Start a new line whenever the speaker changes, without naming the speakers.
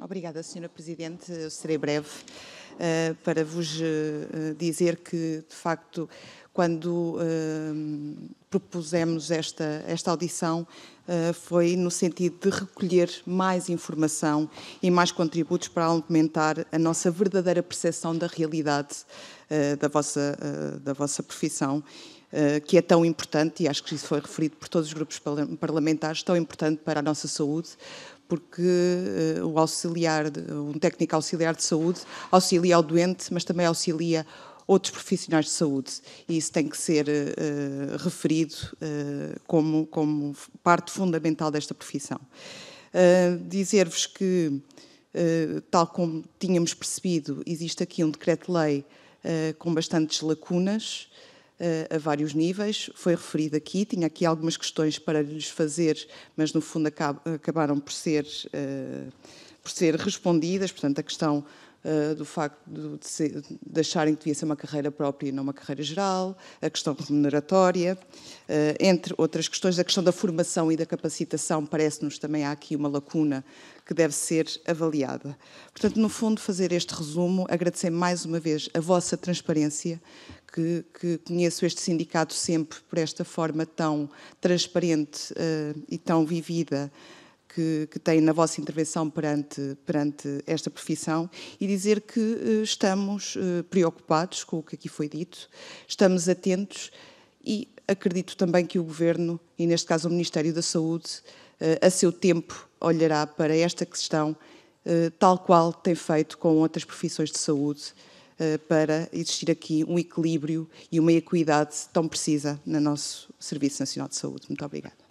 Obrigada, Sra. Presidente. Eu serei breve uh, para vos uh, dizer que, de facto, quando uh, propusemos esta, esta audição, foi no sentido de recolher mais informação e mais contributos para aumentar a nossa verdadeira percepção da realidade da, vossa, da vossa profissão que é tão importante, e acho que isso foi referido por todos os grupos parlamentares, tão importante para a nossa saúde, porque uh, o auxiliar, de, um técnico auxiliar de saúde auxilia o doente, mas também auxilia outros profissionais de saúde e isso tem que ser uh, referido uh, como, como parte fundamental desta profissão. Dizer-vos que, tal como tínhamos percebido, existe aqui um decreto-lei com bastantes lacunas, a vários níveis, foi referido aqui, tinha aqui algumas questões para lhes fazer, mas no fundo acabaram por ser eh, por ser respondidas, portanto, a questão uh, do facto de, ser, de, acharem que devia ser uma carreira própria e não uma carreira geral, a questão remuneratória, uh, entre outras questões, a questão da formação e da capacitação, parece-nos também há aqui uma lacuna que deve ser avaliada. Portanto, no fundo, fazer este resumo, agradecer mais uma vez a vossa transparência, que, que conheço este sindicato sempre por esta forma tão transparente uh, e tão vivida que, que têm na vossa intervenção perante, perante esta profissão e dizer que uh, estamos uh, preocupados com o que aqui foi dito, estamos atentos e acredito também que o Governo, e neste caso o Ministério da Saúde, uh, a seu tempo olhará para esta questão, tal qual tem feito com outras profissões de saúde, para existir aqui um equilíbrio e uma equidade tão precisa no nosso Serviço Nacional de Saúde. Muito obrigada.